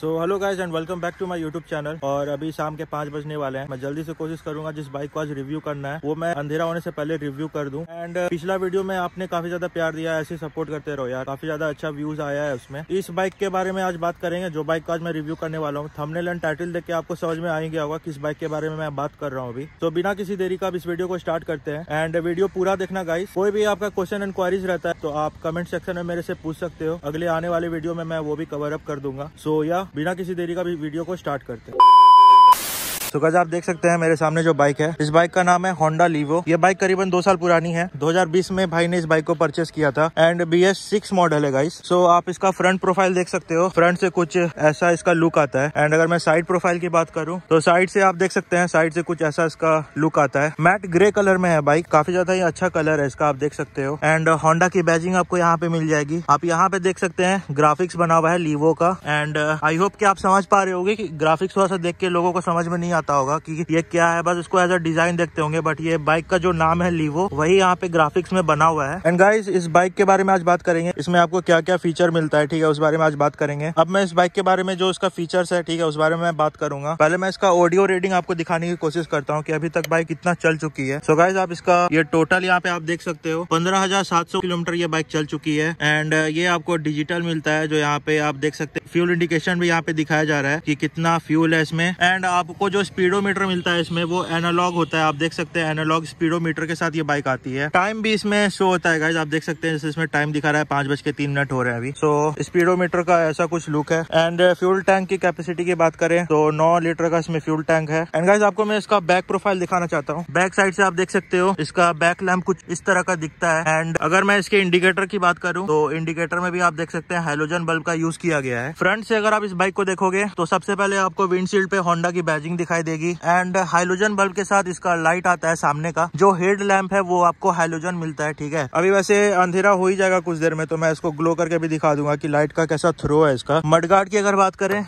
so hello guys and welcome back to my YouTube channel और अभी शाम के पांच बजने वाले हैं मैं जल्दी से कोशिश करूंगा जिस बाइक को आज रिव्यू करना है वो मैं अंधेरा होने से पहले रिव्यू कर दूं एंड uh, पिछला वीडियो में आपने काफी ज्यादा प्यार दिया ऐसे सपोर्ट करते रहो यार काफी ज्यादा अच्छा व्यूज आया है उसमें इस बाइक के बारे में आज बात करेंगे जो बाइक को आज मैं रिव्यू करने वाला हूँ थमनेल एंड टाइटल देख के आपको समझ में आएंगे होगा किस बाइक के बारे में मैं बात कर रहा हूँ अभी तो बिना किसी देरी का आप इस वीडियो को स्टार्ट करते हैं एंड वीडियो uh, पूरा देखना गाइज कोई भी आपका क्वेश्चन एंड रहता है तो आप कमेंट सेक्शन में मेरे से पूछ सकते हो अगले आने वाले वीडियो में मैं वो भी कवर अप कर दूंगा सो या बिना किसी देरी का भी वीडियो को स्टार्ट करते हैं तो गजा आप देख सकते हैं मेरे सामने जो बाइक है इस बाइक का नाम है होंडा लीवो ये बाइक करीबन दो साल पुरानी है 2020 में भाई ने इस बाइक को परचेस किया था and B S six model है गाइस सो आप इसका फ्रंट प्रोफाइल देख सकते हो फ्रंट से कुछ ऐसा इसका लुक आता है एंड अगर मैं साइड प्रोफाइल की बात करूँ तो साइड से आप देख सकते हैं साइड से कुछ ऐसा इसका लुक आता है मैट ग्रे कलर में है बाइक काफी ज्यादा ही अच्छा कलर है इसका आप देख सकते हो एंड होंडा की बैजिंग आपको यहाँ पे मिल जाएगी आप यहाँ पे देख सकते हैं ग्राफिक्स बना हुआ है लीवो का एंड आई होप कि आप समझ पा रहे होगे कि ग्राफिक्स थोड़ा सा देख के लोगों को समझ में नहीं आता आता होगा कि ये क्या है बस इसको एज अ डिजाइन देखते होंगे बट ये बाइक का जो नाम है लीवो वही यहाँ पे ग्राफिक्स में बना हुआ है एंड गाइस इस बाइक के बारे में आज बात करेंगे इसमें आपको क्या क्या फीचर मिलता है ठीक है उस बारे में आज बात करेंगे अब मैं इस बाइक के बारे में जो इसका फीचर है ठीक है उस बारे में बात करूंगा पहले मैं इसका ऑडियो रेडिंग आपको दिखाने की कोशिश करता हूँ की अभी तक बाइक इतना चल चुकी है सो गाइज आप इसका ये टोटल यहाँ पे आप देख सकते हो पंद्रह किलोमीटर ये बाइक चल चुकी है एंड ये आपको डिजिटल मिलता है जो यहाँ पे आप देख सकते हैं फ्यूल इंडिकेशन भी यहाँ पे दिखाया जा रहा है कि कितना फ्यूल है इसमें एंड आपको जो स्पीडोमीटर मिलता है इसमें वो एनालॉग होता है आप देख सकते हैं एनालॉग स्पीडोमीटर के साथ ये बाइक आती है टाइम भी इसमें शो होता है गाइज आप देख सकते हैं जैसे इसमें टाइम दिखा रहा है पांच बज के तीन मिनट हो रहे हैं अभी सो so, स्पीडोमीटर का ऐसा कुछ लुक है एंड फ्यूल टैंक की कैपेसिटी की बात करें तो नौ लीटर का इसमें फ्यूल टैंक है एंड गाइज आपको मैं इसका बैक प्रोफाइल दिखाना चाहता हूँ बैक साइड से आप देख सकते हो इसका बैक लैम्प कुछ इस तरह का दिखता है एंड अगर मैं इसके इंडिकेटर की बात करूँ तो इंडिकेटर में भी आप देख सकते हैं हाइलोजन बल्ब का यूज किया गया है फ्रंट से अगर आप इस बाइक को देखोगे तो सबसे पहले आपको विंडशील्ड पे होंडा की बैजिंग दिखाई देगी एंड हाइलोजन बल्ब के साथ इसका लाइट आता है सामने का जो हेड लैम्प है वो आपको हाइलोजन मिलता है ठीक है अभी वैसे अंधेरा हो ही जाएगा कुछ देर में तो मैं इसको ग्लो करके भी दिखा दूंगा की लाइट का कैसा थ्रो है इसका मडगार्ड की अगर बात करें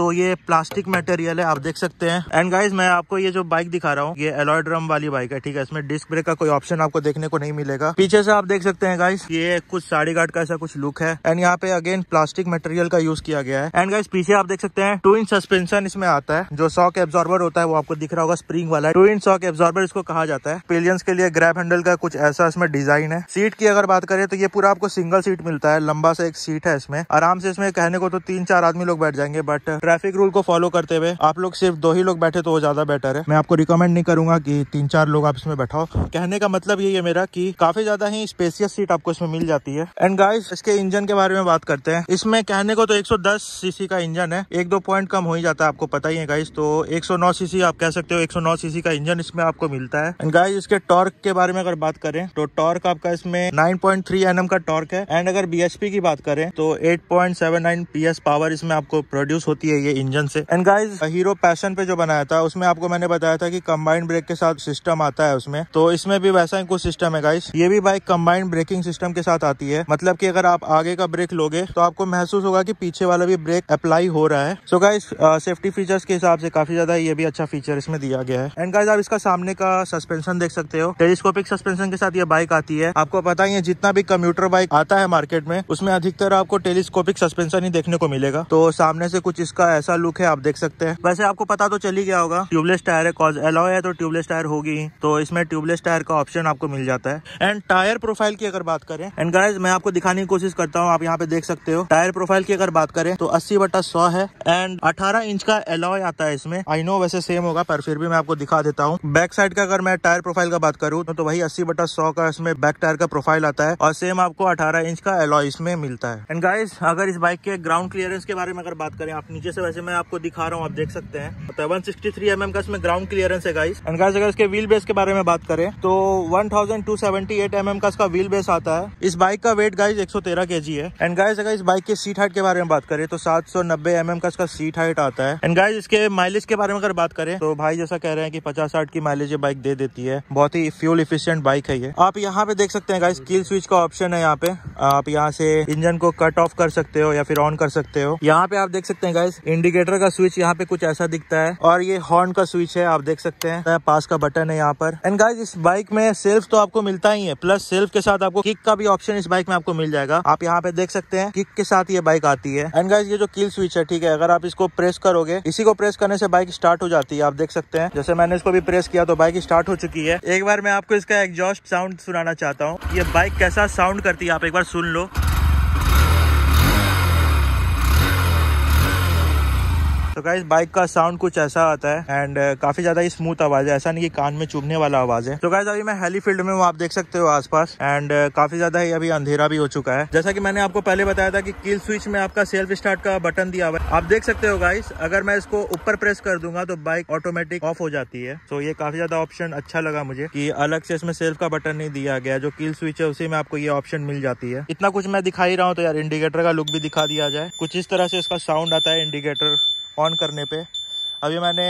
तो ये प्लास्टिक मटेरियल है आप देख सकते हैं एंड गाइज मैं आपको ये जो बाइक दिखा रहा हूँ ये एलॉय ड्रम वाली बाइक है ठीक है इसमें डिस्क ब्रेक का कोई ऑप्शन आपको देखने को नहीं मिलेगा पीछे से आप देख सकते हैं गाइज ये कुछ साड़ी घाट का ऐसा कुछ लुक है एंड यहाँ पे अगेन प्लास्टिक मटेरियल का यूज किया गया है एंड गाइज पीछे आप देख सकते हैं टू इंच सस्पेंशन इसमें आता है जो शॉक एब्जॉर्बर होता है वो आपको दिख रहा होगा स्प्रिंग वाला है टू इंच शॉक एब्जॉर्बर इसको कहा जाता है पिलियंस के लिए ग्रैप हैंडल का कुछ ऐसा इसमें डिजाइन है सीट की अगर बात करें तो ये पूरा आपको सिंगल सीट मिलता है लंबा सा एक सीट है इसमें आराम से इसमें कहने को तो तीन चार आदमी लोग बैठ जाएंगे बट ट्रैफिक रूल को फॉलो करते हुए आप लोग सिर्फ दो ही लोग बैठे तो वो ज्यादा बेटर है मैं आपको रिकमेंड नहीं करूंगा कि तीन चार लोग आप इसमें बैठाओ कहने का मतलब यही है मेरा कि काफी ज्यादा ही स्पेसियस सीट आपको इसमें मिल जाती है एंड गाइस इसके इंजन के बारे में बात करते हैं इसमें कहने को तो एक सीसी का इंजन है एक दो पॉइंट कम हो ही जाता है आपको पता ही है गाइस तो एक सीसी आप कह सकते हो एक सीसी का इंजन इसमें आपको मिलता है एंड गाइज इसके टॉर्क के बारे में अगर बात करें तो टॉर्क आपका इसमें नाइन पॉइंट का टॉर्क है एंड अगर बी की बात करें तो एट पॉइंट पावर इसमें आपको प्रोड्यूस होती है आती है ये इंजन से एंड गाइज हीरो पैशन पे जो बनाया था उसमें आपको मैंने बताया था कि कंबाइंड ब्रेक के साथ सिस्टम आता है उसमें तो इसमें भी वैसा ही कुछ सिस्टम है गाइस ये भी बाइक कंबाइंड ब्रेकिंग सिस्टम के साथ आती है मतलब की अगर आप आगे का ब्रेक लोगे तो आपको महसूस होगा की पीछे वाला भी ब्रेक अप्लाई हो रहा है सो गाइज सेफ्टी फीचर्स के हिसाब से काफी ज्यादा ये भी अच्छा फीचर इसमें दिया गया है एंड गाइज आप इसका सामने का सस्पेंशन देख सकते हो टेलीस्कोपिक सस्पेंशन के साथ ये बाइक आती है आपको पता ही है जितना भी कम्यूटर बाइक आता है मार्केट में उसमें अधिकतर आपको टेलीस्कोपिक सस्पेंशन ही देखने को मिलेगा तो सामने से कुछ इसका इसका ऐसा लुक है आप देख सकते हैं वैसे आपको पता तो चल ही गया होगा ट्यूबलेस टायर है कॉज है तो ट्यूबलेस टायर होगी तो इसमें ट्यूबलेस टायर का ऑप्शन आपको मिल जाता है एंड टायर प्रोफाइल की अगर बात करें एंड गाइज मैं आपको दिखाने की कोशिश करता हूँ आप यहाँ पे देख सकते हो टायर प्रोफाइल की अगर बात करें तो अस्सी बटा सौ है एंड अठारह इंच का एलॉय आता है इसमें आई नो वैसे सेम होगा पर फिर भी मैं आपको दिखा देता हूँ बैक साइड का अगर मैं टायर प्रोफाइल का बात करूँ तो वही अस्सी बटा सौ का इसमें बैक टायर का प्रोफाइल आता है और सेम आपको अठारह इंच का एलॉय इसमें मिलता है एंड गाइज अगर इस बाइक के ग्राउंड क्लियरेंस के बारे में अगर बात करें आप नीचे से वैसे मैं आपको दिखा रहा हूँ आप देख सकते हैं one sixty three M M का इसमें ग्राउंड क्लियरेंस है गाइस एंड गाइस अगर इसके व्हील बेस के बारे में बात करें तो one thousand two seventy eight M M का इसका व्हील बेस आता है इस बाइक का वेट गाइस एक सौ तेरह के जी है एंड गाइज अगर इस बाइक के सीट हाइट के बारे में बात करें तो सात सौ नब्बे एम एम का इसका सीट हाइट आता है एंड गाइज इसके माइलेज के बारे में अगर बात करें तो भाई जैसा कह रहे हैं की पचास साठ की माइलेज ये बाइक दे देती है बहुत ही फ्यूल इफिशियंट बाइक है ये आप यहाँ पे देख सकते हैं गाइज किल स्विच का ऑप्शन है यहाँ पे आप यहाँ से इंजन को कट ऑफ कर सकते हो या फिर ऑन कर सकते हो यहाँ पे आप देख सकते हैं गाइस इंडिकेटर का स्विच यहाँ पे कुछ ऐसा दिखता है और ये हॉर्न का स्विच है आप देख सकते हैं पास का बटन है यहाँ पर एंड गाइज इस बाइक में सेल्फ तो आपको मिलता ही है प्लस सेल्फ के साथ आपको किक का भी ऑप्शन इस बाइक में आपको मिल जाएगा आप यहाँ पे देख सकते हैं किक के साथ ये बाइक आती है एंड गाइज ये जो किल स्विच है ठीक है अगर आप इसको प्रेस करोगे इसी को प्रेस करने से बाइक स्टार्ट हो जाती है आप देख सकते हैं जैसे मैंने इसको भी प्रेस किया तो बाइक स्टार्ट हो चुकी है एक बार मैं आपको इसका एग्जॉस्ट साउंड सुनाना चाहता हूँ ये बाइक कैसा साउंड करती है आप एक बार सुन लो तो गाइज बाइक का साउंड कुछ ऐसा आता है एंड uh, काफी ज्यादा ही स्मूथ आवाज है ऐसा नहीं कि कान में चुभने वाला आवाज है तो गाइज अभी मैं हेली फील्ड में हूँ आप देख सकते हो आसपास एंड uh, काफी ज्यादा ही अभी अंधेरा भी हो चुका है जैसा कि मैंने आपको पहले बताया था कि किल स्विच में आपका सेल्फ स्टार्ट का बटन दिया हुआ है आप देख सकते हो गाइस अगर मैं इसको ऊपर प्रेस कर दूंगा तो बाइक ऑटोमेटिक ऑफ हो जाती है तो ये काफी ज्यादा ऑप्शन अच्छा लगा मुझे की अलग से इसमें सेल्फ का बटन नहीं दिया गया जो किल स्विच है उसी में आपको ये ऑप्शन मिल जाती है इतना कुछ मैं दिखा ही रहा हूँ तो यार इंडिकेटर का लुक भी दिखा दिया जाए कुछ इस तरह से इसका साउंड आता है इंडिकेटर ऑन करने पे अभी मैंने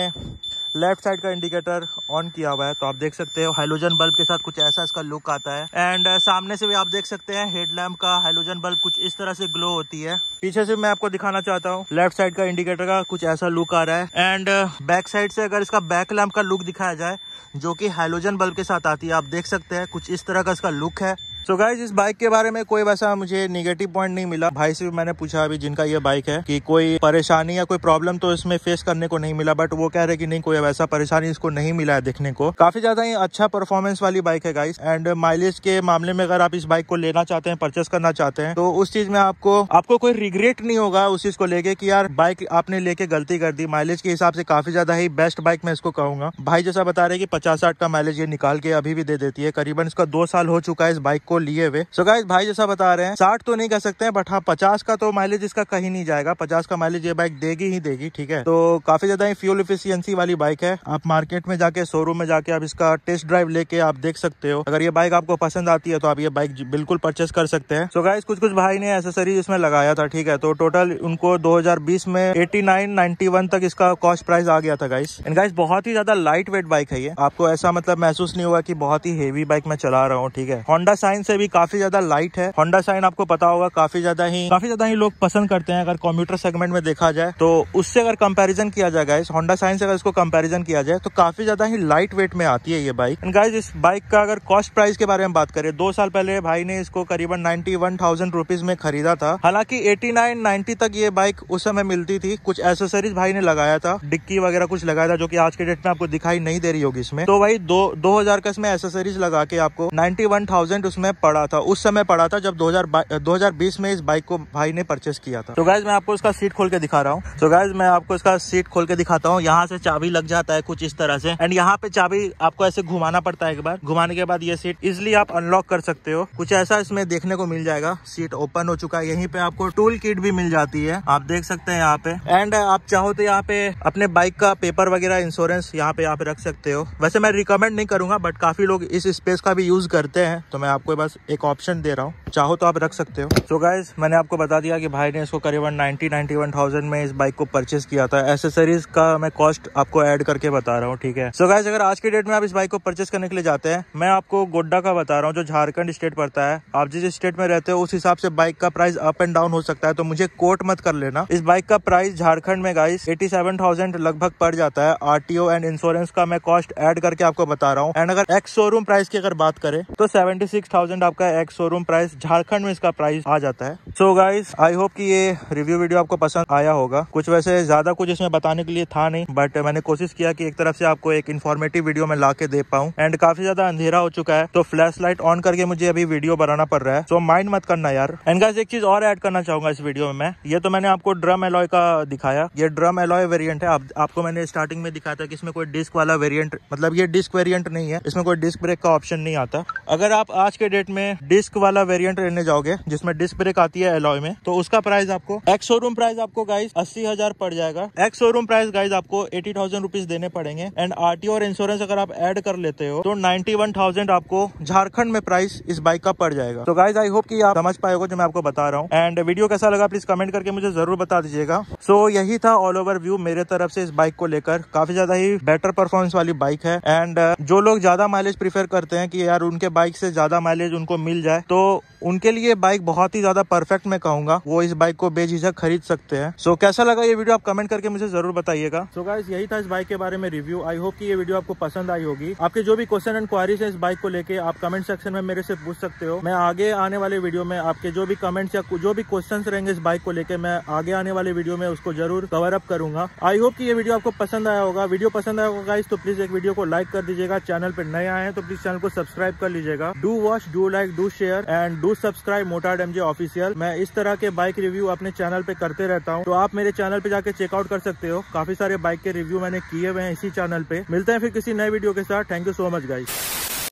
लेफ्ट साइड का इंडिकेटर ऑन किया हुआ है तो आप देख सकते हो हाइलोजन बल्ब के साथ कुछ ऐसा इसका लुक आता है एंड uh, सामने से भी आप देख सकते हैं हेडलैम्प का हाइलोजन बल्ब कुछ इस तरह से ग्लो होती है पीछे से मैं आपको दिखाना चाहता हूँ लेफ्ट साइड का इंडिकेटर का कुछ ऐसा लुक आ रहा है एंड बैक साइड से अगर इसका बैक लैम्प का लुक दिखाया जाए जो कि हाइलोजन बल्ब के साथ आती है आप देख सकते हैं कुछ इस तरह का इसका लुक है सो so गाइज इस बाइक के बारे में कोई वैसा मुझे निगेटिव पॉइंट नहीं मिला भाई से भी मैंने पूछा अभी जिनका ये बाइक है कि कोई परेशानी या कोई प्रॉब्लम तो इसमें फेस करने को नहीं मिला बट वो कह रहे कि नहीं कोई वैसा परेशानी इसको नहीं मिला है देखने को काफी ज्यादा ही अच्छा परफॉर्मेंस वाली बाइक है गाइस एंड माइलेज के मामले में अगर आप इस बाइक को लेना चाहते हैं परचेस करना चाहते हैं तो उस चीज में आपको आपको कोई रिग्रेट नहीं होगा उस चीज को लेके की यार बाइक आपने लेके गलती कर दी माइलेज के हिसाब से काफी ज्यादा ही बेस्ट बाइक मैं इसको कहूंगा भाई जैसा बता रहे की पचास साठ का माइलेज ये निकाल के अभी भी दे देती है करीबन इसका दो साल हो चुका है इस बाइक को लिए हुए सो गाइज भाई जैसा बता रहे हैं साठ तो नहीं कह सकते हैं बट हाँ पचास का तो माइलेज इसका कहीं नहीं जाएगा पचास का माइलेज ये बाइक देगी ही देगी ठीक है तो काफी ज्यादा ही फ्यूल इफिशियंसी वाली बाइक है आप मार्केट में जाके शोरूम में जाके आप इसका टेस्ट ड्राइव लेके आप देख सकते हो अगर ये बाइक आपको पसंद आती है तो आप ये बाइक बिल्कुल परचेस कर सकते हैं सो गाइज कुछ कुछ भाई ने एसेसरीज इसमें लगाया था ठीक है तो टोटल उनको दो में एटी 91 तक इसका कॉस्ट प्राइस आ गया था गाइस एंड गाइस बहुत ही ज्यादा लाइट वेट बाइक है ये आपको ऐसा मतलब महसूस नहीं हुआ कि बहुत ही हेवी बाइक मैं चला रहा हूँ ठीक है होंडा साइंस शाइन से भी काफी ज्यादा लाइट है होंडा शाइन आपको पता होगा काफी ज्यादा ही काफी ज्यादा ही लोग पसंद करते हैं अगर कॉम्प्यूटर सेगमेंट में देखा जाए तो उससे अगर कंपेरिजन किया जाए गाइस होंडा शाइन से अगर इसको कंपेरिजन किया जाए तो काफी ज्यादा ही लाइट वेट में आती है ये बाइक एंड गाइज इस बाइक का अगर कॉस्ट प्राइस के बारे में बात करें दो साल पहले भाई ने इसको करीबन नाइन्टी वन थाउजेंड रुपीज में खरीदा था हालांकि एटी नाइन नाइन्टी तक ये बाइक उस समय मिलती थी कुछ एसेसरीज भाई ने लगाया था डिक्की वगैरह कुछ लगाया था जो की आज के डेट में आपको दिखाई नहीं दे रही होगी इसमें तो भाई दो दो हजार का इसमें एसेसरीज लगा के आपको नाइन्टी वन थाउजेंड उसमें समय पड़ा था उस समय पड़ा था जब 2000 2020 में इस बाइक को भाई ने परचेस किया था तो गाइज मैं आपको इसका सीट खोल के दिखा रहा हूँ तो गाइज मैं आपको इसका सीट खोल के दिखाता हूँ यहाँ से चाबी लग जाता है कुछ इस तरह से एंड यहाँ पे चाबी आपको ऐसे घुमाना पड़ता है एक बार घुमाने के बाद ये सीट इजिली आप अनलॉक कर सकते हो कुछ ऐसा इसमें देखने को मिल जाएगा सीट ओपन हो चुका है यही पे आपको टूल किट भी मिल जाती है आप देख सकते हैं यहाँ पे एंड आप चाहो तो यहाँ पे अपने बाइक का पेपर वगैरह इंश्योरेंस यहाँ पे यहाँ पे रख सकते हो वैसे मैं रिकमेंड नहीं करूंगा बट काफी लोग इस स्पेस का भी यूज करते हैं तो मैं आपको बस एक ऑप्शन दे रहा हूँ चाहो तो आप रख सकते हो सो so गाइज मैंने आपको बता दिया कि भाई ने इसको करीबन 90 91,000 में इस बाइक को परचेस किया था एसेसरीज का मैं कॉस्ट आपको ऐड करके बता रहा हूँ ठीक है सो so गाइज अगर आज के डेट में आप इस बाइक को परचेस करने के लिए जाते हैं मैं आपको गोड्डा का बता रहा हूँ जो झारखंड स्टेट पड़ता है आप जिस स्टेट में रहते हो उस हिसाब से बाइक का प्राइस अप एंड डाउन हो सकता है तो मुझे कोट मत कर लेना इस बाइक का प्राइस झारखंड में गाइज एटी लगभग पड़ जाता है आर एंड इंश्योरेंस का मैं कॉस्ट एड करके आपको बता रहा हूँ एंड अगर एक्स शोरूम प्राइस की अगर बात करें तो सेवेंटी थाउजेंड आपका एक्स शोरूम प्राइस झारखंड में इसका प्राइस आ जाता है सो गाइस आई होप कि ये रिव्यू वीडियो आपको पसंद आया होगा कुछ वैसे ज्यादा कुछ इसमें बताने के लिए था नहीं बट मैंने कोशिश किया कि एक तरफ से आपको एक इन्फॉर्मेटिव वीडियो में ला के दे पाऊँ एंड काफी ज्यादा अंधेरा हो चुका है तो फ्लैश लाइट ऑन करके मुझे अभी वीडियो बनाना पड़ रहा है सो माइंड मत करना यार एंड गाइस एक चीज और एड करना चाहूंगा इस वीडियो में मैं ये तो मैंने आपको ड्रम एलॉय का दिखाया ये ड्रम एलॉय वेरियंट है आपको मैंने स्टार्टिंग में दिखाया था कि इसमें कोई डिस्क वाला वेरियंट मतलब ये डिस्क वेरियंट नहीं है इसमें कोई डिस्क ब्रेक का ऑप्शन नहीं आता अगर आप आज के डेट मार्केट में डिस्क वाला वेरियंट लेने जाओगे जिसमें डिस्क ब्रेक आती है एलॉय में तो उसका प्राइस आपको एक्स शोरूम प्राइस आपको गाइस अस्सी हजार पड़ जाएगा एक्स शोरूम प्राइस गाइस आपको एटी थाउजेंड रुपीज देने पड़ेंगे एंड आर और इंश्योरेंस अगर आप एड कर लेते हो तो नाइन्टी वन थाउजेंड आपको झारखंड में प्राइस इस बाइक का पड़ जाएगा तो गाइज आई होप की आप समझ पाएगा जो मैं आपको बता रहा हूँ एंड वीडियो कैसा लगा प्लीज कमेंट करके मुझे जरूर बता दीजिएगा सो यही था ऑल ओवर व्यू मेरे तरफ से इस बाइक को लेकर काफी ज्यादा ही बेटर परफॉर्मेंस वाली बाइक है एंड uh, जो लोग ज्यादा माइलेज प्रीफर करते हैं कि यार उनके बाइक से ज्यादा माइलेज माइलेज उनको मिल जाए तो उनके लिए बाइक बहुत ही ज्यादा परफेक्ट मैं कहूंगा वो इस बाइक को बेझिझक खरीद सकते हैं सो so, कैसा लगा ये वीडियो आप कमेंट करके मुझे जरूर बताइएगा सो so, गाइस यही था इस बाइक के बारे में रिव्यू आई होप कि ये वीडियो आपको पसंद आई होगी आपके जो भी क्वेश्चन एंड क्वारीज है इस बाइक को लेकर आप कमेंट सेक्शन में मेरे से पूछ सकते हो मैं आगे आने वाले वीडियो में आपके जो भी कमेंट्स या जो भी क्वेश्चन रहेंगे इस बाइक को लेकर मैं आगे आने वाले वीडियो में उसको जरूर कवर अप करूंगा आई होप की ये वीडियो आपको पसंद आया होगा वीडियो पसंद आया होगा गाइस तो प्लीज एक वीडियो को लाइक कर दीजिएगा चैनल पर नए आए हैं तो प्लीज चैनल को सब्सक्राइब कर लीजिएगा do watch do do like do share and do subscribe Motard MJ official मैं इस तरह के बाइक रिव्यू अपने चैनल पे करते रहता हूँ तो आप मेरे चैनल पे जाके चेकआउट कर सकते हो काफी सारे बाइक के रिव्यू मैंने किए हुए हैं इसी चैनल पे मिलते हैं फिर किसी नए वीडियो के साथ thank you so much guys